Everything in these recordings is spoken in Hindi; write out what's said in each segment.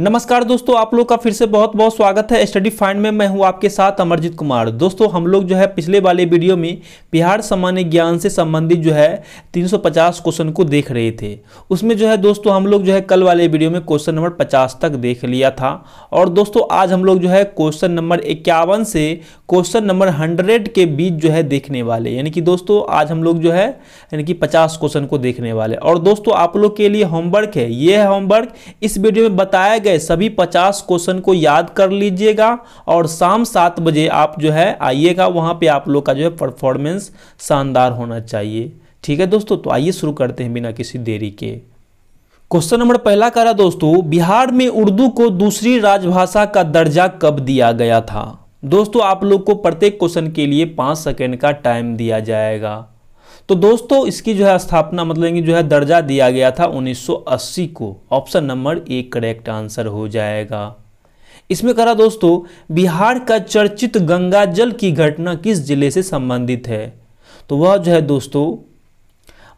नमस्कार दोस्तों आप लोग का फिर से बहुत बहुत स्वागत है स्टडी फाइंड में मैं हूं आपके साथ अमरजीत कुमार दोस्तों हम लोग जो है पिछले वाले वीडियो में बिहार सामान्य ज्ञान से संबंधित जो है 350 क्वेश्चन को देख रहे थे उसमें जो है दोस्तों हम लोग जो है कल वाले वीडियो में क्वेश्चन नंबर पचास तक देख लिया था और दोस्तों आज हम लोग जो है क्वेश्चन नंबर इक्यावन से क्वेश्चन नंबर हंड्रेड के बीच जो है देखने वाले यानी कि दोस्तों आज हम लोग जो है यानी कि पचास क्वेश्चन को देखने वाले और दोस्तों आप लोग के लिए होमवर्क है ये होमवर्क इस वीडियो में बताया गए सभी पचास क्वेश्चन को याद कर लीजिएगा और शाम सात बजे आप जो है आइएगा वहाँ पे आप लोग का जो है परफॉर्मेंस शानदार होना चाहिए ठीक है दोस्तों तो आइए शुरू करते हैं बिना किसी देरी के क्वेश्चन नंबर पहला करा दोस्तों बिहार में उर्दू को दूसरी राजभाषा का दर्जा कब दिया गया था दोस्तों आप लोग को प्रत्येक क्वेश्चन के लिए पांच सेकेंड का टाइम दिया जाएगा तो दोस्तों इसकी जो है स्थापना मतलब कि जो है दर्जा दिया गया था 1980 को option number A correct answer हो जाएगा इसमें करा दोस्तों बिहार का चर्चित गंगा जल की घटना किस जिले से संबंधित है तो वह जो है दोस्तों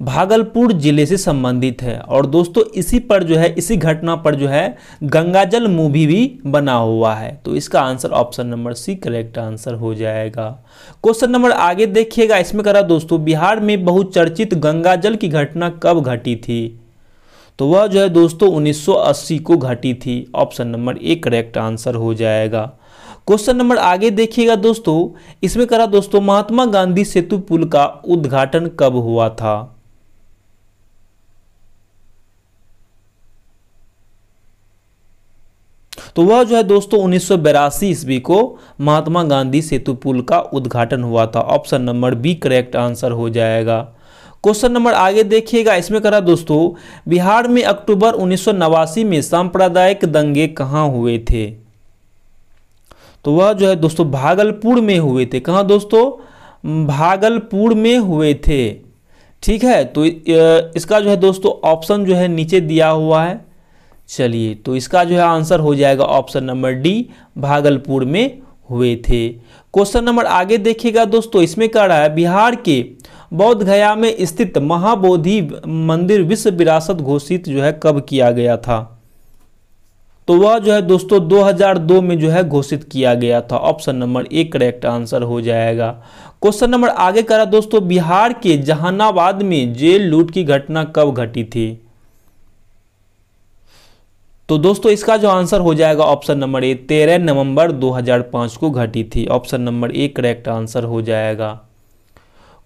भागलपुर जिले से संबंधित है और दोस्तों इसी पर जो है इसी घटना पर जो है गंगाजल मूवी भी बना हुआ है तो इसका answer option number C correct answer हो जाएगा क्वेश्चन नंबर आगे देखिएगा इसमें करा दोस्तों बिहार में बहुचर्चित गंगाजल की घटना कब घटी थी तो वह जो है दोस्तों उन्नीस को घटी थी option number A correct answer हो जाएगा क्वेश्चन नंबर आगे देखिएगा दोस्तों इसमें करा दोस्तों महात्मा गांधी सेतु पुल का उद्घाटन कब हुआ था तो वह जो है दोस्तों उन्नीस सौ ईस्वी को महात्मा गांधी सेतु पुल का उद्घाटन हुआ था option number B correct answer हो जाएगा क्वेश्चन नंबर आगे देखिएगा इसमें करा दोस्तों बिहार में अक्टूबर उन्नीस में सांप्रदायिक दंगे कहाँ हुए थे तो वह जो है दोस्तों भागलपुर में हुए थे कहाँ दोस्तों भागलपुर में हुए थे ठीक है तो इसका जो है दोस्तों ऑप्शन जो है नीचे दिया हुआ है चलिए तो इसका जो है आंसर हो जाएगा ऑप्शन नंबर डी भागलपुर में हुए थे क्वेश्चन नंबर आगे देखिएगा दोस्तों इसमें कह रहा है बिहार के बौद्ध गया में स्थित महाबोधि मंदिर विश्व विरासत घोषित जो है कब किया गया था तो वह जो है दोस्तों 2002 में जो है घोषित किया गया था option number A correct answer हो जाएगा क्वेश्चन नंबर आगे करा दोस्तों बिहार के जहानाबाद में जेल लूट की घटना कब घटी थी तो दोस्तों इसका जो आंसर हो जाएगा ऑप्शन नंबर ए तेरह नवंबर 2005 को घटी थी option number A correct answer हो जाएगा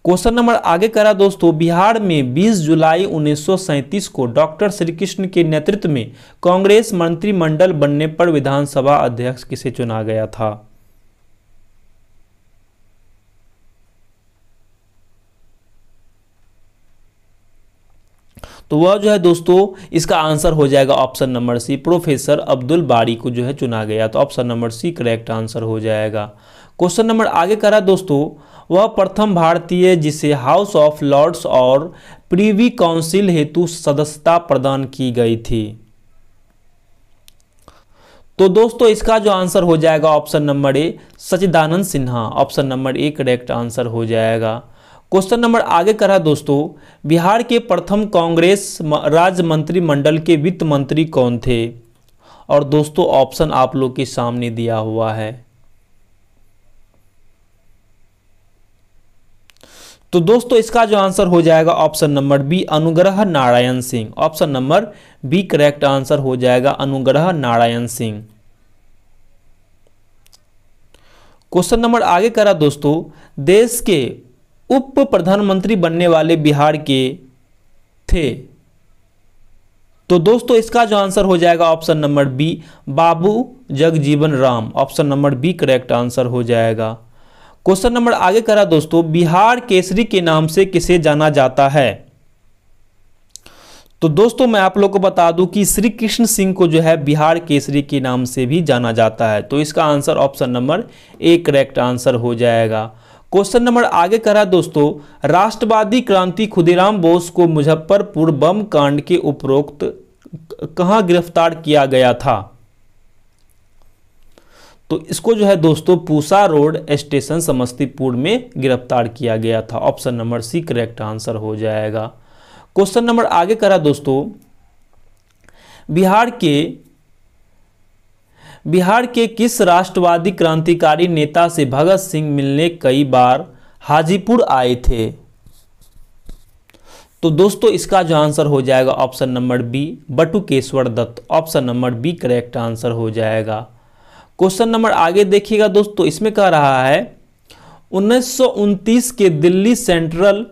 क्वेश्चन नंबर आगे करा दोस्तों बिहार में 20 जुलाई उन्नीस को डॉक्टर श्री कृष्ण के नेतृत्व में कांग्रेस मंत्रिमंडल बनने पर विधानसभा अध्यक्ष किसे चुना गया था तो वह जो है दोस्तों इसका आंसर हो जाएगा option number C professor Abdul Bari को जो है चुना गया तो option number C correct answer हो जाएगा क्वेश्चन नंबर आगे करा दोस्तों वह प्रथम भारतीय जिसे हाउस ऑफ लॉर्ड्स और प्रीवी काउंसिल हेतु सदस्यता प्रदान की गई थी तो दोस्तों इसका जो आंसर हो जाएगा option number A Sachchidanand Sinha option number A correct answer हो जाएगा क्वेश्चन नंबर आगे करा दोस्तों बिहार के प्रथम कांग्रेस राज्य मंत्रिमंडल के वित्त मंत्री कौन थे और दोस्तों ऑप्शन आप लोग के सामने दिया हुआ है तो दोस्तों इसका जो आंसर हो जाएगा option number B Anugrah Narayan Singh option number B correct answer हो जाएगा अनुग्रह नारायण सिंह क्वेश्चन नंबर आगे करा दोस्तों देश के उप प्रधानमंत्री बनने वाले बिहार के थे तो दोस्तों इसका जो आंसर हो जाएगा option number B Babu Jagjivan Ram option number B correct answer हो जाएगा क्वेश्चन नंबर आगे करा दोस्तों बिहार केसरी के नाम से किसे जाना जाता है तो दोस्तों मैं आप लोग को बता दूं कि श्री कृष्ण सिंह को जो है बिहार केसरी के नाम से भी जाना जाता है तो इसका answer option number A correct answer हो जाएगा क्वेश्चन नंबर आगे करा दोस्तों राष्ट्रवादी क्रांति खुदीराम बोस को मुजफ्फरपुर बम कांड के उपरोक्त कहा गिरफ्तार किया गया था तो इसको जो है दोस्तों पूसा रोड स्टेशन समस्तीपुर में गिरफ्तार किया गया था option number C correct answer हो जाएगा क्वेश्चन नंबर आगे करा दोस्तों बिहार के बिहार के किस राष्ट्रवादी क्रांतिकारी नेता से भगत सिंह मिलने कई बार हाजीपुर आए थे तो दोस्तों इसका जो आंसर हो जाएगा option number B Batukeshwar Dutt option number B correct answer हो जाएगा क्वेश्चन नंबर आगे देखिएगा दोस्तों इसमें कह रहा है उन्नीस के दिल्ली सेंट्रल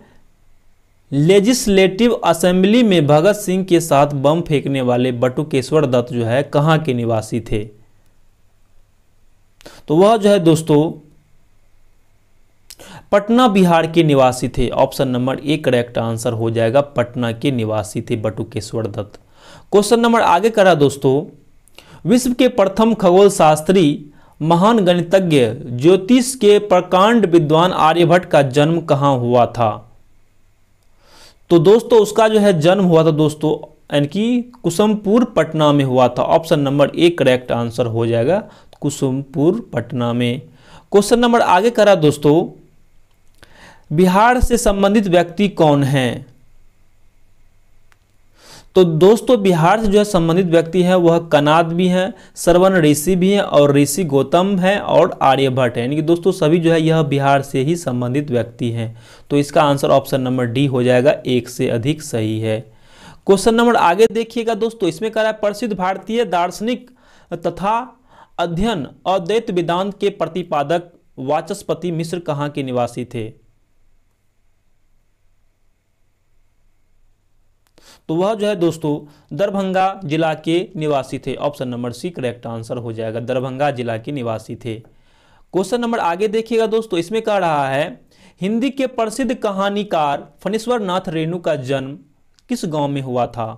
लेजिस्लेटिव असेंबली में भगत सिंह के साथ बम फेंकने वाले बटुकेश्वर दत्त जो है कहाँ के निवासी थे तो वह जो है दोस्तों पटना बिहार के निवासी थे option number A correct answer हो जाएगा पटना के निवासी थे बटुकेश्वर दत्त क्वेश्चन नंबर आगे करा दोस्तों विश्व के प्रथम खगोल शास्त्री महान गणितज्ञ ज्योतिष के प्रकांड विद्वान आर्यभट्ट का जन्म कहां हुआ था तो दोस्तों उसका जो है जन्म हुआ था दोस्तों यानी कि कुसमपुर पटना में हुआ था option number A correct answer हो जाएगा कुसुमपुर पटना में क्वेश्चन नंबर आगे करा दोस्तों बिहार से संबंधित व्यक्ति कौन है तो दोस्तों बिहार से जो है संबंधित व्यक्ति है वह कनाद भी हैं सरवन ऋषि भी हैं और ऋषि गौतम हैं और आर्यभट्ट हैं यानी कि दोस्तों सभी जो है यह बिहार से ही संबंधित व्यक्ति हैं तो इसका आंसर ऑप्शन नंबर डी हो जाएगा एक से अधिक सही है क्वेश्चन नंबर आगे देखिएगा दोस्तों इसमें करा है प्रसिद्ध भारतीय दार्शनिक तथा अध्ययन अद्वैत वेदांत के प्रतिपादक वाचस्पति मिश्र कहां के निवासी थे तो वह जो है दोस्तों दरभंगा जिला के निवासी थे option number C correct answer हो जाएगा दरभंगा जिला के निवासी थे क्वेश्चन नंबर आगे देखिएगा दोस्तों इसमें कह रहा है हिंदी के प्रसिद्ध कहानीकार फणेश्वर नाथ रेणु का जन्म किस गांव में हुआ था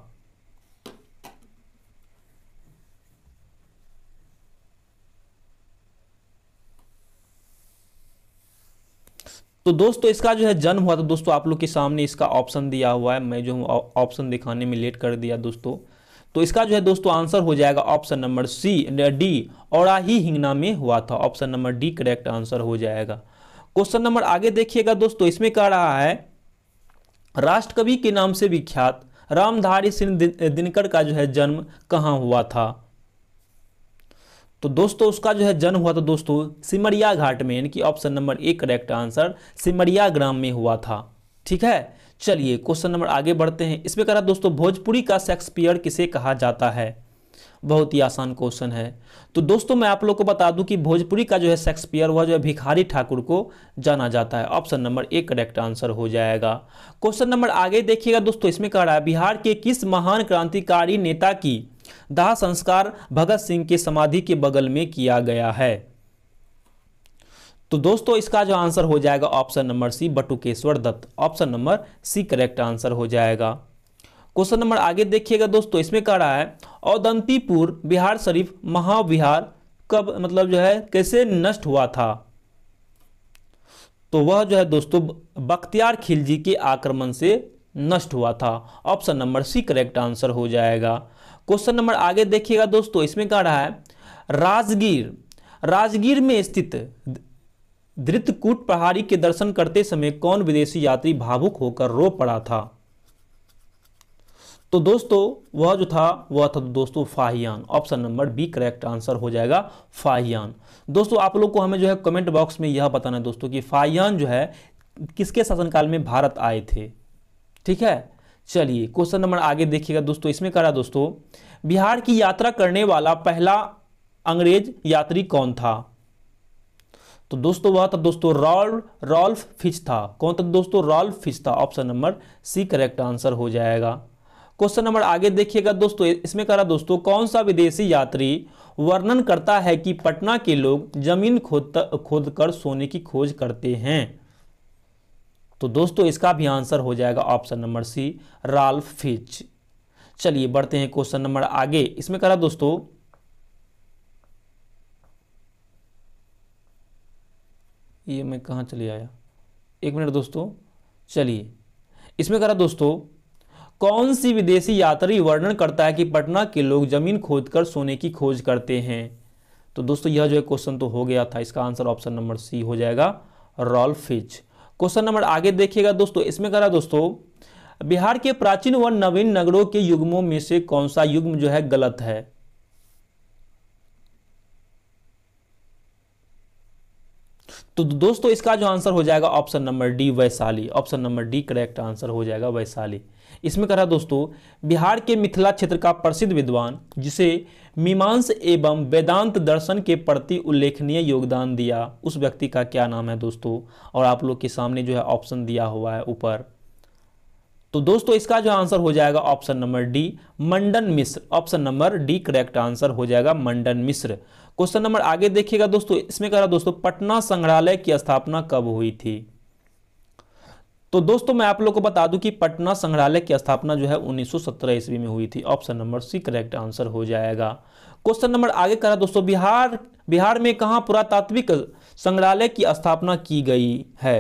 तो दोस्तों इसका जो है जन्म हुआ था दोस्तों आप लोग के सामने इसका ऑप्शन दिया हुआ है मैं जो ऑप्शन दिखाने में लेट कर दिया दोस्तों तो इसका जो है दोस्तों आंसर हो जाएगा ऑप्शन नंबर सी डी और ही हिंगना में हुआ था option number D correct answer हो जाएगा क्वेश्चन नंबर आगे देखिएगा दोस्तों इसमें कह रहा है राष्ट्रकवि के नाम से विख्यात रामधारी सिंह दिनकर का जो है जन्म कहाँ हुआ था तो दोस्तों उसका जो है जन्म हुआ था दोस्तों सिमरिया घाट में यानी कि option number A correct answer Simaria ग्राम में हुआ था ठीक है चलिए क्वेश्चन नंबर आगे बढ़ते हैं इसमें कह रहा दोस्तों भोजपुरी का शेक्सपियर किसे कहा जाता है बहुत ही आसान क्वेश्चन है तो दोस्तों मैं आप लोग को बता दूं कि भोजपुरी का जो है शेक्सपियर वह जो है भिखारी ठाकुर को जाना जाता है option number A correct answer हो जाएगा क्वेश्चन नंबर आगे देखिएगा दोस्तों इसमें कह रहा है बिहार के किस महान क्रांतिकारी नेता की दाह संस्कार भगत सिंह की समाधि के बगल में किया गया है तो दोस्तों इसका जो आंसर हो जाएगा option number C Batukeshwar Dutt option number C correct answer हो जाएगा क्वेश्चन नंबर आगे देखिएगा दोस्तों इसमें कह रहा है औदंतीपुर बिहार शरीफ महाविहार कब मतलब जो है कैसे नष्ट हुआ था तो वह जो है दोस्तों बख्तियार खिलजी के आक्रमण से नष्ट हुआ था option number C correct answer हो जाएगा क्वेश्चन नंबर आगे देखिएगा दोस्तों इसमें कह रहा है राजगीर राजगीर में स्थित धृतकूट पहाड़ी के दर्शन करते समय कौन विदेशी यात्री भावुक होकर रो पड़ा था तो दोस्तों वह जो था वह था दोस्तों Fahien option number B correct answer हो जाएगा फाहियान दोस्तों आप लोग को हमें जो है कमेंट बॉक्स में यह बताना है दोस्तों कि फाहियान जो है किसके शासनकाल में भारत आए थे ठीक है चलिए क्वेश्चन नंबर आगे देखिएगा दोस्तों इसमें करा दोस्तों बिहार की यात्रा करने वाला पहला अंग्रेज यात्री कौन था तो दोस्तों वह था दोस्तों रॉल रॉल्फ फिच था कौन था दोस्तों रॉल्फ फिच था option number C correct answer हो जाएगा क्वेश्चन नंबर आगे देखिएगा दोस्तों इसमें करा दोस्तों कौन सा विदेशी यात्री वर्णन करता है कि पटना के लोग जमीन खोद खोद कर सोने की खोज करते हैं तो दोस्तों इसका भी आंसर हो जाएगा option number C Ralph Fitch चलिए बढ़ते हैं क्वेश्चन नंबर आगे इसमें करा दोस्तों ये मैं कहा चले आया एक मिनट दोस्तों चलिए इसमें करा दोस्तों कौन सी विदेशी यात्री वर्णन करता है कि पटना के लोग जमीन खोदकर सोने की खोज करते हैं तो दोस्तों यह जो है क्वेश्चन तो हो गया था इसका आंसर ऑप्शन नंबर सी हो जाएगा रॉल फिच क्वेश्चन नंबर आगे देखिएगा दोस्तों इसमें करा दोस्तों बिहार के प्राचीन व नवीन नगरों के युग्मों में से कौन सा युग्म जो है गलत है तो दोस्तों इसका जो आंसर हो जाएगा option number D Vaishali option number D correct answer हो जाएगा वैशाली इसमें कह रहा दोस्तों बिहार के मिथिला क्षेत्र का प्रसिद्ध विद्वान जिसे मीमांस एवं वेदांत दर्शन के प्रति उल्लेखनीय योगदान दिया उस व्यक्ति का क्या नाम है दोस्तों और आप लोग के सामने जो है ऑप्शन दिया हुआ है ऊपर तो दोस्तों इसका जो आंसर हो जाएगा option number D Mandan Mishra option number D correct answer हो जाएगा मंडन मिश्र क्वेश्चन नंबर आगे देखिएगा दोस्तों इसमें कह रहा दोस्तों पटना संग्रहालय की स्थापना कब हुई थी तो दोस्तों मैं आप लोग को बता दूं कि पटना संग्रहालय की स्थापना जो है 1917 ईस्वी में हुई थी option number C correct answer हो जाएगा क्वेश्चन नंबर आगे करा दोस्तों बिहार बिहार में कहा पुरातात्विक संग्रहालय की स्थापना की गई है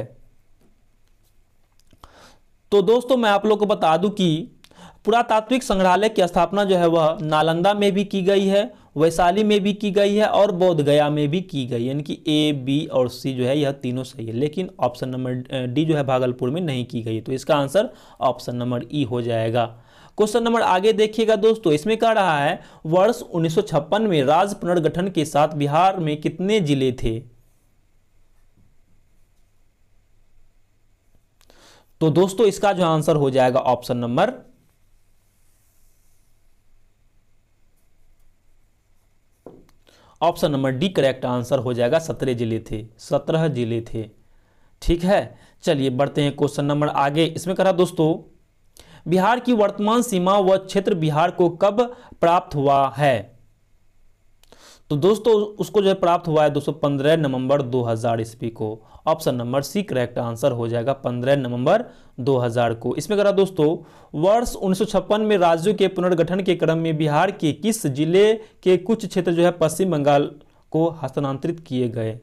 तो दोस्तों मैं आप लोग को बता दूं कि पुरातात्विक संग्रहालय की स्थापना जो है वह नालंदा में भी की गई है वैशाली में भी की गई है और बोधगया में भी की गई यानी कि ए बी और सी जो है यह तीनों सही है लेकिन ऑप्शन नंबर डी जो है भागलपुर में नहीं की गई तो इसका आंसर ऑप्शन नंबर ई हो जाएगा क्वेश्चन नंबर आगे देखिएगा दोस्तों इसमें कह रहा है वर्ष उन्नीस में राज्य पुनर्गठन के साथ बिहार में कितने जिले थे तो दोस्तों इसका जो आंसर हो जाएगा option number option number D correct answer हो जाएगा सत्रह जिले थे सत्रह जिले थे ठीक है चलिए बढ़ते हैं क्वेश्चन नंबर आगे इसमें करा दोस्तों बिहार की वर्तमान सीमा व क्षेत्र बिहार को कब प्राप्त हुआ है तो दोस्तों उसको जो है प्राप्त हुआ है दोस्तों 15 नवंबर 2000 ईस्वी को option number C correct answer हो जाएगा 15 नवंबर 2000 को इसमें करा दोस्तों वर्ष उन्नीस में राज्यों के पुनर्गठन के क्रम में बिहार के किस जिले के कुछ क्षेत्र जो है पश्चिम बंगाल को हस्तांतरित किए गए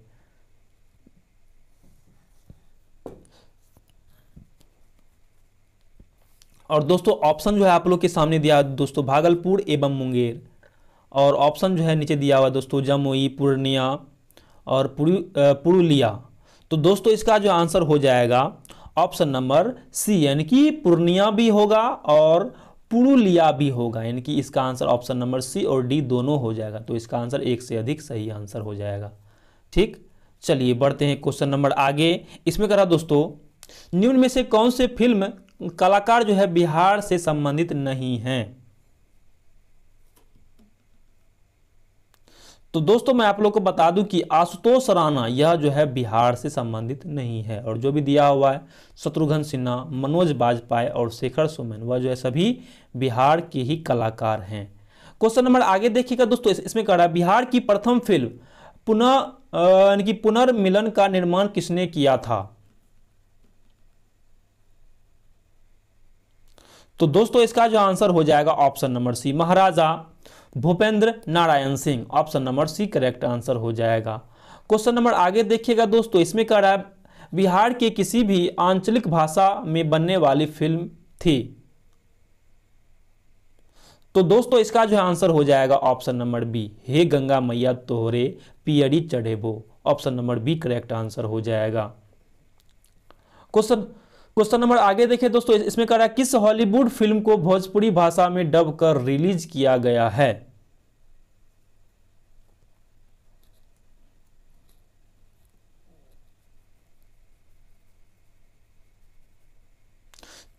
और दोस्तों ऑप्शन जो है आप लोग के सामने दिया दोस्तों भागलपुर एवं मुंगेर और ऑप्शन जो है नीचे दिया हुआ है दोस्तों जमुई पूर्णिया और पुरुलिया तो दोस्तों इसका जो आंसर हो जाएगा ऑप्शन नंबर सी यानी कि पूर्णिया भी होगा और पुरुलिया भी होगा यानी कि इसका आंसर ऑप्शन नंबर सी और डी दोनों हो जाएगा तो इसका आंसर एक से अधिक सही आंसर हो जाएगा ठीक चलिए बढ़ते हैं क्वेश्चन नंबर आगे इसमें करा दोस्तों निम्न में से कौन से फिल्म कलाकार जो है बिहार से संबंधित नहीं हैं तो दोस्तों मैं आप लोग को बता दूं कि आशुतोष राणा यह जो है बिहार से संबंधित नहीं है और जो भी दिया हुआ है शत्रुघ्न सिन्हा मनोज बाजपाई और शेखर सुमन वह जो है सभी बिहार के ही कलाकार हैं क्वेश्चन नंबर आगे देखिएगा दोस्तों इस, इसमें कह रहा है बिहार की प्रथम फिल्म पुनः यानी कि पुनर्मिलन का निर्माण किसने किया था तो दोस्तों इसका जो आंसर हो जाएगा option number C Maharaja Bhupendra Narayan Singh option number C correct answer हो जाएगा क्वेश्चन नंबर आगे देखिएगा दोस्तों इसमें कह रहा है बिहार के किसी भी आंचलिक भाषा में बनने वाली फिल्म थी तो दोस्तों इसका जो है आंसर हो जाएगा option number B Hey Ganga Maiyya Tohre Piyari वो option number B correct answer हो जाएगा क्वेश्चन क्वेश्चन नंबर आगे देखे दोस्तों इसमें कह रहा है किस हॉलीवुड फिल्म को भोजपुरी भाषा में डब कर रिलीज किया गया है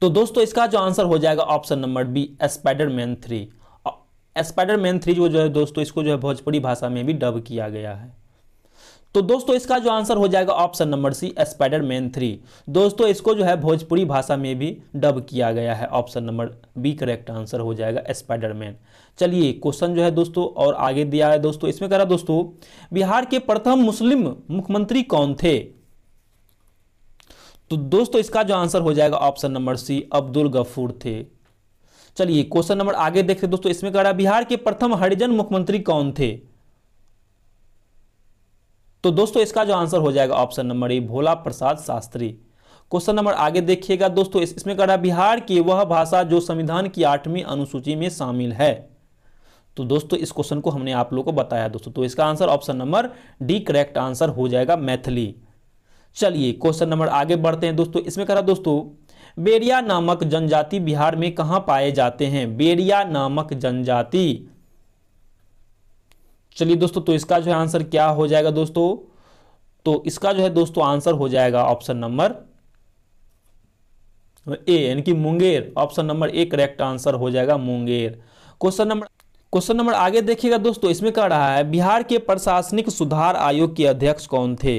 तो दोस्तों इसका जो आंसर हो जाएगा option number B Spiderman three Spiderman three जो जो है दोस्तों इसको जो है भोजपुरी भाषा में भी डब किया गया है तो दोस्तों इसका जो आंसर हो जाएगा option number C Spider Man three दोस्तों इसको जो है भोजपुरी भाषा में भी डब किया गया है option number B correct answer हो जाएगा स्पाइडर मैन चलिए क्वेश्चन जो है दोस्तों और आगे दिया है दोस्तों इसमें कह रहा दोस्तों बिहार के प्रथम मुस्लिम मुख्यमंत्री कौन थे तो दोस्तों इसका जो आंसर हो जाएगा option number C Abdul Gafoor थे चलिए क्वेश्चन नंबर आगे देखते दोस्तों इसमें कह रहा बिहार के प्रथम हरिजन मुख्यमंत्री कौन थे तो दोस्तों इसका जो आंसर हो जाएगा option number A Bhola Prasad Shastri question number आगे देखिएगा दोस्तों इस, इसमें कह रहा बिहार की वह भाषा जो संविधान की आठवीं अनुसूची में शामिल है तो दोस्तों इस क्वेश्चन को हमने आप लोगों को बताया दोस्तों तो इसका answer option number D correct answer हो जाएगा मैथिली चलिए क्वेश्चन नंबर आगे बढ़ते हैं दोस्तों इसमें कह रहा दोस्तों बेरिया नामक जनजाति बिहार में कहाँ पाए जाते हैं बेरिया नामक जनजाति चलिए दोस्तों तो इसका जो है आंसर क्या हो जाएगा दोस्तों तो इसका जो है दोस्तों आंसर हो जाएगा ऑप्शन नंबर ए यानी कि Munger option number A correct answer हो जाएगा Munger question number question number आगे देखिएगा दोस्तों इसमें कह रहा है बिहार के प्रशासनिक सुधार आयोग के अध्यक्ष कौन थे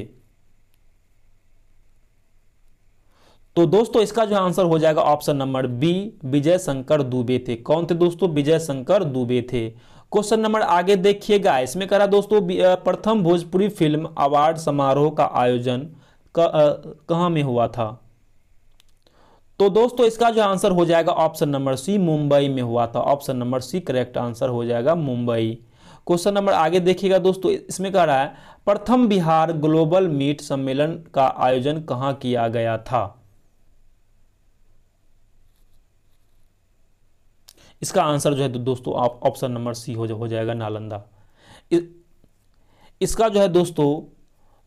तो दोस्तों इसका जो आंसर हो जाएगा option number B Vijay Shankar Dubey थे कौन थे दोस्तों विजय शंकर दुबे थे क्वेश्चन नंबर आगे देखिएगा इसमें करा दोस्तों प्रथम भोजपुरी फिल्म अवार्ड समारोह का आयोजन कहां में हुआ था तो दोस्तों इसका जो आंसर हो जाएगा ऑप्शन नंबर सी मुंबई में हुआ था option number C correct answer हो जाएगा मुंबई क्वेश्चन नंबर आगे देखिएगा दोस्तों इसमें कह रहा है प्रथम बिहार ग्लोबल मीट सम्मेलन का आयोजन कहाँ किया गया था इसका आंसर जो है दोस्तों ऑप्शन नंबर सी हो, जा, हो जाएगा नालंदा इसका जो है दोस्तों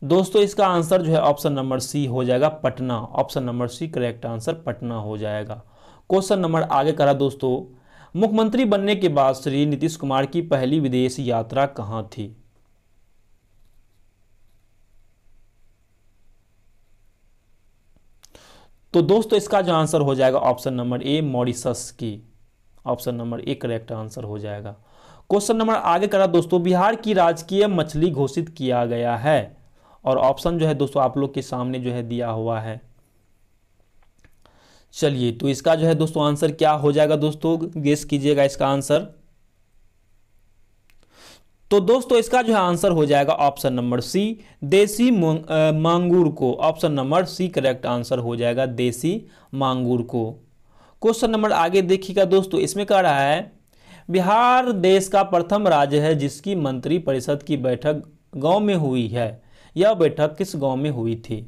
दोस्तों इसका आंसर जो है ऑप्शन नंबर सी हो जाएगा Patna option number C correct answer Patna हो जाएगा क्वेश्चन नंबर आगे करा दोस्तों मुख्यमंत्री बनने के बाद श्री नीतीश कुमार की पहली विदेश यात्रा कहाँ थी तो दोस्तों इसका जो आंसर हो जाएगा ऑप्शन नंबर ए मॉरिशस की option number A correct answer हो जाएगा क्वेश्चन नंबर आगे करा दोस्तों बिहार की राजकीय मछली घोषित किया गया है और ऑप्शन जो है दोस्तों आप लोग के सामने जो है दिया हुआ है चलिए तो इसका जो है दोस्तों आंसर क्या हो जाएगा दोस्तों गेस कीजिएगा इसका आंसर तो दोस्तों इसका जो है आंसर हो जाएगा ऑप्शन नंबर सी देसी मांगूर को option number C correct answer हो जाएगा देसी मांगूर को क्वेश्चन नंबर आगे देखिएगा दोस्तों इसमें कह रहा है बिहार देश का प्रथम राज्य है जिसकी मंत्री परिषद की बैठक गांव में हुई है यह बैठक किस गांव में हुई थी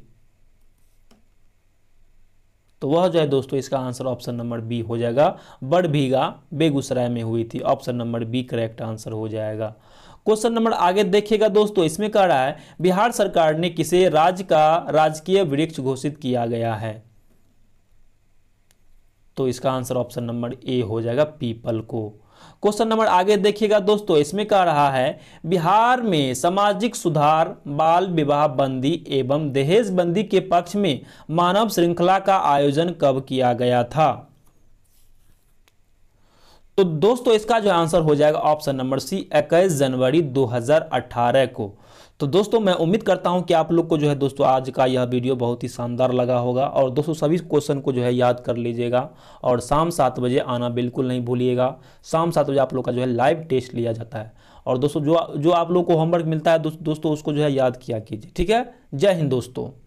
तो वह जो है दोस्तों इसका आंसर ऑप्शन नंबर बी हो जाएगा बड़भीगा बेगूसराय में हुई थी option number B correct answer हो जाएगा क्वेश्चन नंबर आगे देखिएगा दोस्तों इसमें कह रहा है बिहार सरकार ने किसे राज्य का राजकीय वृक्ष घोषित किया गया है तो इसका आंसर ऑप्शन नंबर ए हो जाएगा पीपल को क्वेश्चन नंबर आगे देखिएगा दोस्तों इसमें कह रहा है बिहार में सामाजिक सुधार बाल विवाह बंदी एवं दहेज बंदी के पक्ष में मानव श्रृंखला का आयोजन कब किया गया था तो दोस्तों इसका जो आंसर हो जाएगा ऑप्शन नंबर सी इक्कीस जनवरी 2018 को तो दोस्तों मैं उम्मीद करता हूं कि आप लोग को जो है दोस्तों आज का यह वीडियो बहुत ही शानदार लगा होगा और दोस्तों सभी क्वेश्चन को जो है याद कर लीजिएगा और शाम सात बजे आना बिल्कुल नहीं भूलिएगा शाम सात बजे आप लोग का जो है लाइव टेस्ट लिया जाता है और दोस्तों जो जो आप लोग को होमवर्क मिलता है दोस्तों उसको जो है याद किया कीजिए ठीक है जय हिंद दोस्तों